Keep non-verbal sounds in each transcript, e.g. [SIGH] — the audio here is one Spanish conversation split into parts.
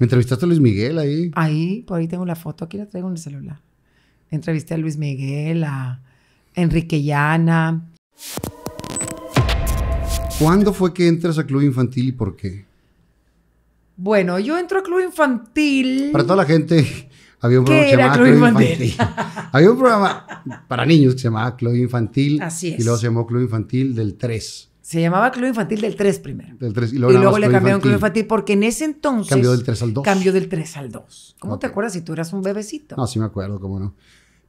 ¿Me entrevistaste a Luis Miguel ahí? Ahí, por ahí tengo la foto, aquí la traigo en el celular. Entrevisté a Luis Miguel, a Enrique Llana. ¿Cuándo fue que entras a Club Infantil y por qué? Bueno, yo entro a Club Infantil. Para toda la gente, [LAUGHS] había un programa que se llamaba Club, había un programa para niños que se llamaba Club Infantil. Así es. Y luego se llamó Club Infantil del 3. Se llamaba Club Infantil del 3 primero. Del 3, y luego, le cambiaron Club Infantil porque en ese entonces... Cambió del 3 al 2. Cambió del 3 al 2. ¿Cómo te acuerdas si tú eras un bebecito? No, sí me acuerdo, cómo no.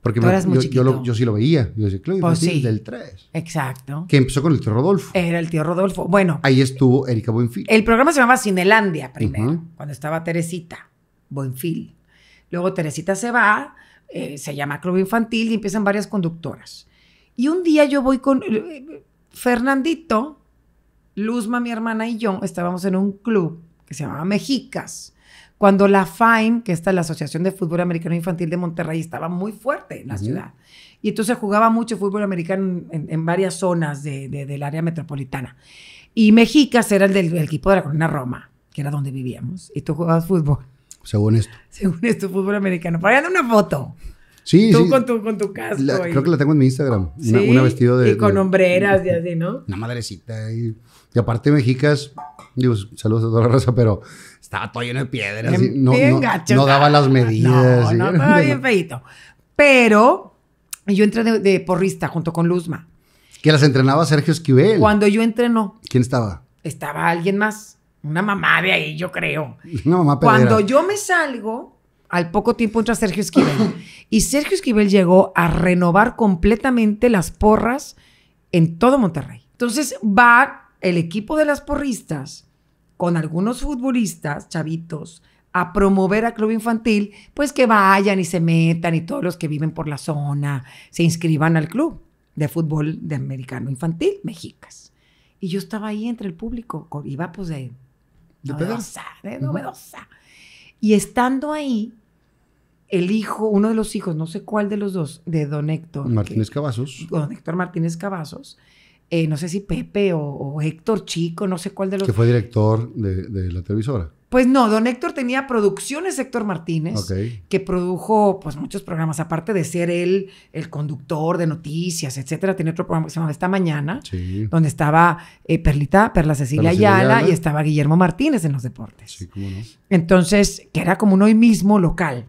Porque me, yo, yo, yo, sí lo veía. Yo decía, Club pues Infantil del 3. Exacto. Que empezó con el tío Rodolfo. Era el tío Rodolfo. Bueno. Ahí estuvo Erika Buenfil. El programa se llamaba Cinelandia primero, cuando estaba Teresita Buenfil. Luego Teresita se va, eh, se llama Club Infantil y empiezan varias conductoras. Y un día yo voy con... Eh, Fernandito, Luzma, mi hermana y yo estábamos en un club que se llamaba Mexicas, cuando la FAIM, que está la Asociación de Fútbol Americano Infantil de Monterrey, estaba muy fuerte en la ciudad. Y entonces jugaba mucho fútbol americano en, varias zonas del área metropolitana. Y Mexicas era el del equipo de la Corona Roma, que era donde vivíamos. Y tú jugabas fútbol. Según esto. Según esto, fútbol americano. Para allá una foto. Sí, Tú sí. Con, tu, con tu casco. La, creo que la tengo en mi Instagram. ¿Sí? Una, vestido de. Y con hombreras de, y así, ¿no? Una madrecita. Y, y aparte, mexicas, digo, saludos a toda la raza, pero estaba todo lleno de piedras. Bien, no, no, no, daba las medidas. No, no, estaba bien feito. Pero yo entré de, porrista junto con Luzma. Que las entrenaba Sergio Esquivel. Cuando yo entrenó. ¿Quién estaba? Estaba alguien más. Una mamá de ahí, yo creo. Una mamá pedera. Cuando yo me salgo, al poco tiempo entra Sergio Esquivel. Y Sergio Esquivel llegó a renovar completamente las porras en todo Monterrey. Entonces va el equipo de las porristas con algunos futbolistas, chavitos, a promover a Club Infantil, pues que vayan y se metan y todos los que viven por la zona se inscriban al club de fútbol de americano infantil, Mexicas. Y yo estaba ahí entre el público, iba pues de, novedosa, de novedosa. Y estando ahí, el hijo, uno de los hijos, no sé cuál de los dos, de don Héctor. Martínez Cavazos. Don Héctor Martínez Cavazos. Eh, no sé si Pepe o, Héctor Chico, no sé cuál de los... Que fue director de, la televisora. Pues no, don Héctor tenía producciones Héctor Martínez, que produjo pues muchos programas, aparte de ser él el conductor de noticias, etcétera, tenía otro programa que se llamaba Esta Mañana, donde estaba eh, Perlita, Perla Cecilia, Ayala, y estaba Guillermo Martínez en los deportes. Sí, cómo no. Entonces, que era como un hoy mismo local.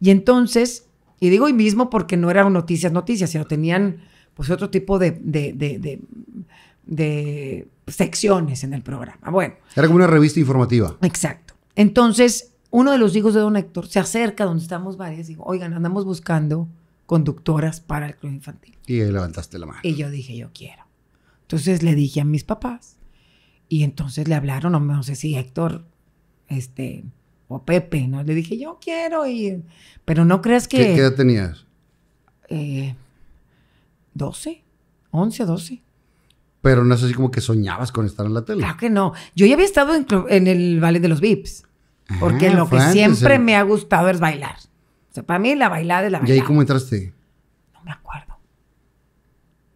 Y entonces, y digo hoy mismo porque no eran noticias, noticias, sino tenían pues otro tipo de, secciones en el programa. Bueno. Era como una revista informativa. Exacto. Entonces, uno de los hijos de don Héctor se acerca donde estamos varias y dijo, oigan, andamos buscando conductoras para el club infantil. Y levantaste la mano. Y yo dije, yo quiero. Entonces le dije a mis papás. Y entonces le hablaron, no, no sé si Héctor, este, o Pepe, ¿no? Le dije, yo quiero ir. Pero no creas que... ¿Qué, edad tenías? 12, 11, 12. Pero no es así como que soñabas con estar en la tele. Claro que no. Yo ya había estado en, el Ballet de los Vips. Ah, porque lo que siempre me ha gustado es bailar. O sea, para mí la bailada de la bailada. ¿Y ahí cómo entraste? No me acuerdo.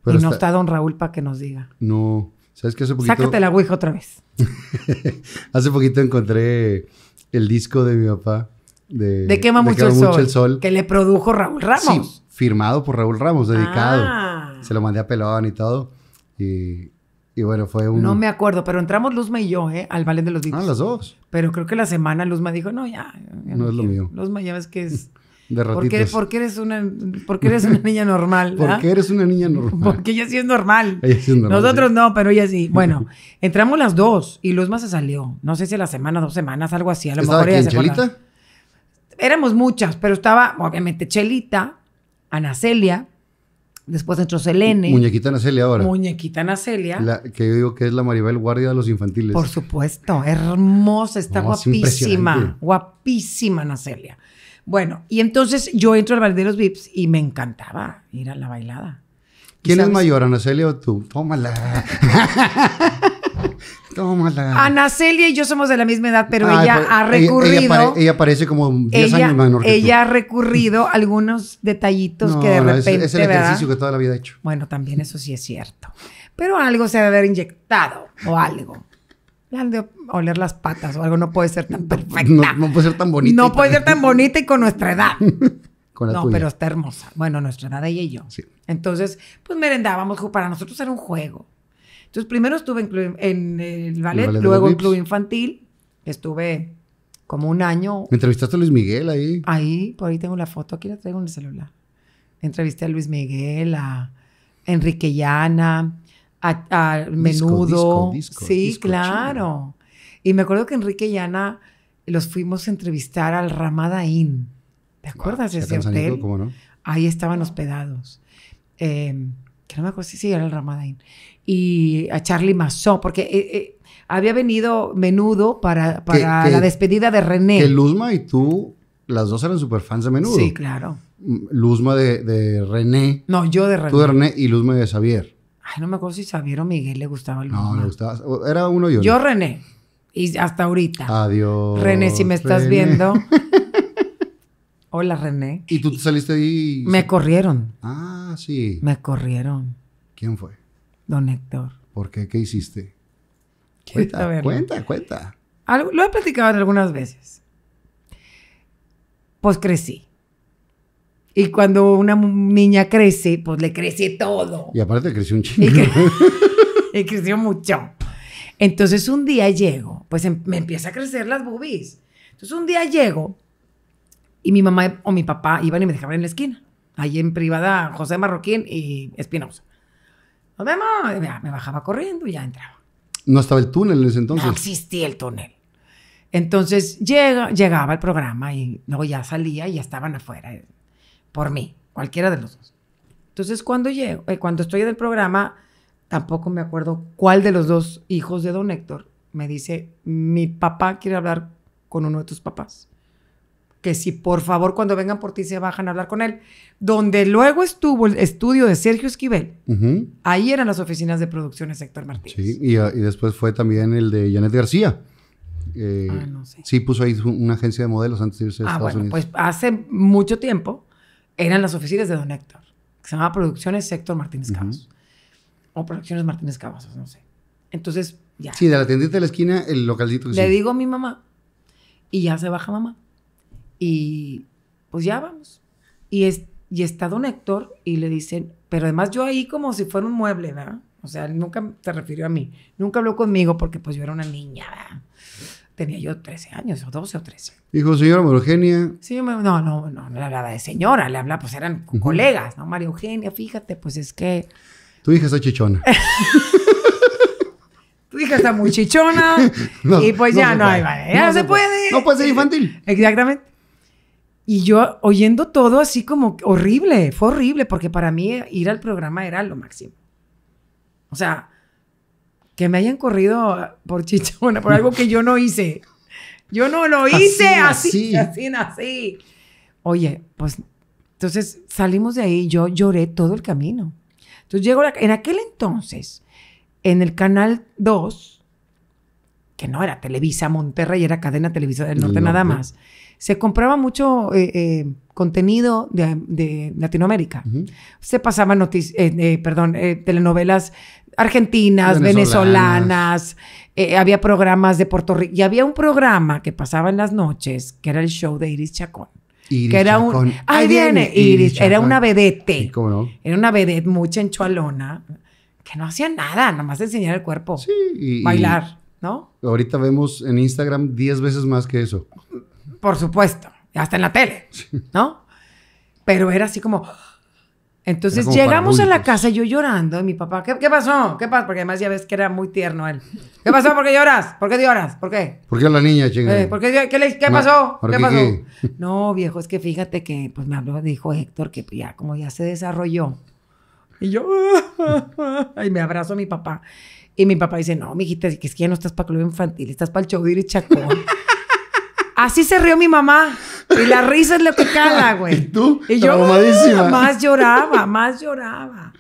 y no está... don Raúl para que nos diga. No. ¿Sabes qué? Hace poquito... Sácate la ouija otra vez. [LAUGHS] hace poquito encontré el disco de mi papá. De, Quema, mucho, el, sol, Que le produjo Raúl Ramos. Sí, firmado por Raúl Ramos, dedicado. Ah. Se lo mandé a Pelón y todo. Y, bueno, fue un... No me acuerdo, pero entramos Luzma y yo, ¿eh? Al Valen de los Discos. Ah, las dos. Pero creo que la semana Luzma dijo, no, ya. no, es lo mío. Luzma ya ves que es... [LAUGHS] ¿Por porque, eres una, porque eres una niña normal. [LAUGHS] Porque eres una niña normal. Porque ella sí es normal. Nosotros no, pero ella sí. Bueno, [LAUGHS] entramos las dos y Luzma se salió. No sé si a la semana, dos semanas, algo así. A lo mejor ella Chelita? Éramos muchas, pero estaba obviamente Chelita, Ana Celia, Después entró Selene. Muñequita Celia ahora. Muñequita Anacelia. La, que yo digo que es la Maribel Guardia de los infantiles. Por supuesto, hermosa, está guapísima. guapísima Nacelia. Bueno, y entonces yo entro al balde de los VIPs y me encantaba ir a la bailada. ¿Quién es mayor, Anacelia o tú? Tómala. [LAUGHS] Tómala. Anacelia y yo somos de la misma edad, pero ella ha recurrido. Ella, parece como 10 años [LAUGHS] menor que Ella ha recurrido algunos detallitos que de repente. Es, es el ejercicio que toda la vida he hecho. Bueno, también eso sí es cierto. Pero algo se debe haber inyectado o algo de oler las patas o algo no puede ser tan perfecta. No, puede ser tan bonita. No puede ser tan bonita y con nuestra edad. [LAUGHS] no, pero está hermosa. Bueno, nuestra edad, ella y yo. Entonces, pues merendábamos. Para nosotros era un juego. Entonces, primero estuve en, el ballet, luego en club infantil. Estuve como un año. entrevistaste a Luis Miguel ahí? Ahí, por ahí tengo la foto. Aquí la traigo en el celular. Entrevisté a Luis Miguel, a Enrique Llana, a, menudo. sí, claro. Y me acuerdo que Enrique y Ana los fuimos a entrevistar al Ramadaín. ¿Te acuerdas de ese hotel? Ahí estaban hospedados. Em, que no me acuerdo si sí, era el Ramada Y a Charlie Massot, porque eh, eh, había venido menudo para, la despedida de René. Que Luzma y tú, las dos eran súper fans de menudo. Sí, claro. Mm, Luzma de, de, René. No, yo de René. Tú de René y Luzma de Xavier no me acuerdo si Xavier o Miguel le gustaba el No, le gustaba. Era uno y yo? Yo, René. Y hasta ahorita. Adiós. René, si me estás viendo. [LAUGHS] Hola, René. ¿Y tú te saliste ahí? Me corrieron. Ah, sí. Me corrieron. ¿Quién fue? Don Héctor. ¿Por qué? ¿Qué hiciste? Cuenta, cuenta, cuenta. lo he platicado algunas veces. Pues crecí. Y cuando una niña crece, pues le crece todo. Y aparte creció un chingo. [LAUGHS] Y, creció mucho. Entonces un día llego, pues em-, me empieza a crecer las boobies. Entonces un día llego y mi mamá o mi papá iban y me dejaban en la esquina. Ahí en privada, José Marroquín y Espinosa. Nos vemos. me bajaba corriendo y ya entraba. No estaba el túnel en ese entonces. No existía el túnel. Entonces llega, llegaba el programa y luego ya salía y ya estaban afuera por mí, cualquiera de los dos. Entonces, cuando llego, eh, cuando estoy en el programa, tampoco me acuerdo cuál de los dos hijos de don Héctor me dice, mi papá quiere hablar con uno de tus papás. Que si por favor cuando vengan por ti se bajan a hablar con él. Donde luego estuvo el estudio de Sergio Esquivel. Ahí eran las oficinas de producciones Héctor Martínez. Sí, y, ah, después fue también el de Janet García. Eh, ah, sí, puso ahí una agencia de modelos antes de irse a ah, Estados bueno, Unidos. Pues hace mucho tiempo eran las oficinas de don Héctor, que se llamaba Producciones Héctor Martínez cabas O Producciones Martínez cabas no sé. Entonces, ya. Sí, de la tiendita de la esquina, el localcito. Le digo a mi mamá. Y ya se baja mamá. Y pues ya vamos. Y, es, y está don Héctor y le dicen, pero además yo ahí como si fuera un mueble, ¿verdad? O sea, nunca te refirió a mí. Nunca habló conmigo porque pues yo era una niña, ¿verdad? Tenía yo 13 años, o 12 o 13. de señora María Eugenia. Sí, no, no, no, no le hablaba de señora, le hablaba, pues eran colegas, ¿no? María Eugenia, fíjate, pues es que. Tu hija está chichona. [LAUGHS] tu hija está muy chichona. [LAUGHS] y pues ya no, hay Ya no, se, puede. No puede ser infantil. Exactamente. Y yo oyendo todo así como horrible, fue horrible, porque para mí ir al programa era lo máximo. O sea, que me hayan corrido ah, por chichona, por algo que yo no hice. Yo no lo hice así, así, así, así. Oye, pues entonces salimos de ahí, yo lloré todo el camino. Entonces llego, en aquel entonces, en el Canal 2, que no era Televisa Monterrey, era cadena Televisa del Norte, norte. nada más se compraba mucho eh, eh, contenido de, Latinoamérica. Se pasaban noticias, eh, perdón, telenovelas argentinas, venezolanas, había programas de Puerto Rico y había un programa que pasaba en las noches que era el show de Iris Chacón. Iris que era Chacón. ahí viene Iris, era una vedette. Cómo no? Era una vedette mucha chenchualona que no hacía nada, nomás enseñar el cuerpo, sí, bailar, ¿no? Ahorita vemos en Instagram 10 veces más que eso. Por supuesto, hasta en la tele, ¿no? Pero era así como... Entonces llegamos a la casa, yo llorando, y mi papá, ¿qué, pasó? ¿Qué pasó? Porque además ya ves que era muy tierno él. ¿Qué pasó? ¿Por qué lloras? ¿Por qué lloras? ¿Por qué? ¿Por qué la niña, chingada? Eh, ¿por qué, qué, le, qué, pasó? ¿Qué pasó? No, viejo, es que fíjate que pues me habló, dijo Héctor, que ya como ya se desarrolló. Y yo, [LAUGHS] y me abrazo a mi papá. Y mi papá dice, no, mijita, es que ya no estás para club infantil, estás para el chodir y Chacón. Así se rió mi mamá. Y la risa es lo que [LAUGHS] güey. ¿Y yo [LAUGHS] más lloraba, más lloraba.